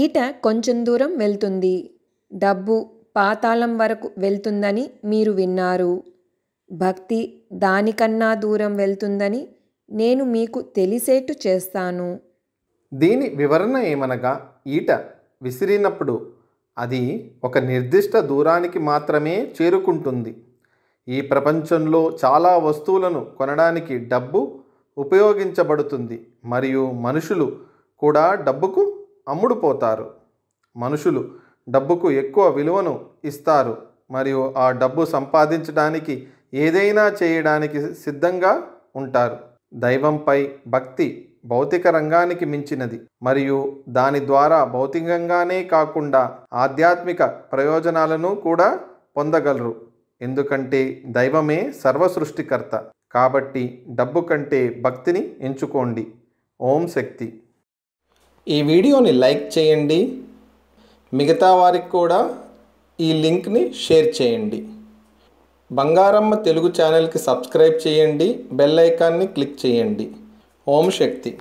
ఈట కొంచెం దూరం వెళ్తుంది డబ్బు పాతాళం వరకు వెళ్తుందని మీరు విన్నారు భక్తి దానికన్నా దూరం వెళ్తుందని నేను మీకు తెలిసేట్టు చేస్తాను దీని వివరణ ఏమనగా ఈట విసిరినప్పుడు అది ఒక నిర్దిష్ట దూరానికి మాత్రమే చేరుకుంటుంది ఈ ప్రపంచంలో చాలా వస్తువులను కొనడానికి డబ్బు ఉపయోగించబడుతుంది మరియు మనుషులు కూడా డబ్బుకు అమ్ముడుపోతారు మనుషులు డబ్బుకు ఎక్కువ విలువను ఇస్తారు మరియు ఆ డబ్బు సంపాదించడానికి ఏదైనా చేయడానికి సిద్ధంగా ఉంటారు దైవంపై భక్తి భౌతిక రంగానికి మించినది మరియు దాని ద్వారా భౌతికంగానే కాకుండా ఆధ్యాత్మిక ప్రయోజనాలను కూడా పొందగలరు ఎందుకంటే దైవమే సర్వసృష్టికర్త కాబట్టి డబ్బు కంటే భక్తిని ఎంచుకోండి ఓం శక్తి ఈ వీడియోని లైక్ చేయండి మిగతా వారికి కూడా ఈ లింక్ని షేర్ చేయండి బంగారమ్మ తెలుగు ఛానల్కి సబ్స్క్రైబ్ చేయండి బెల్ ఐకాన్ని క్లిక్ చేయండి ఓం శక్తి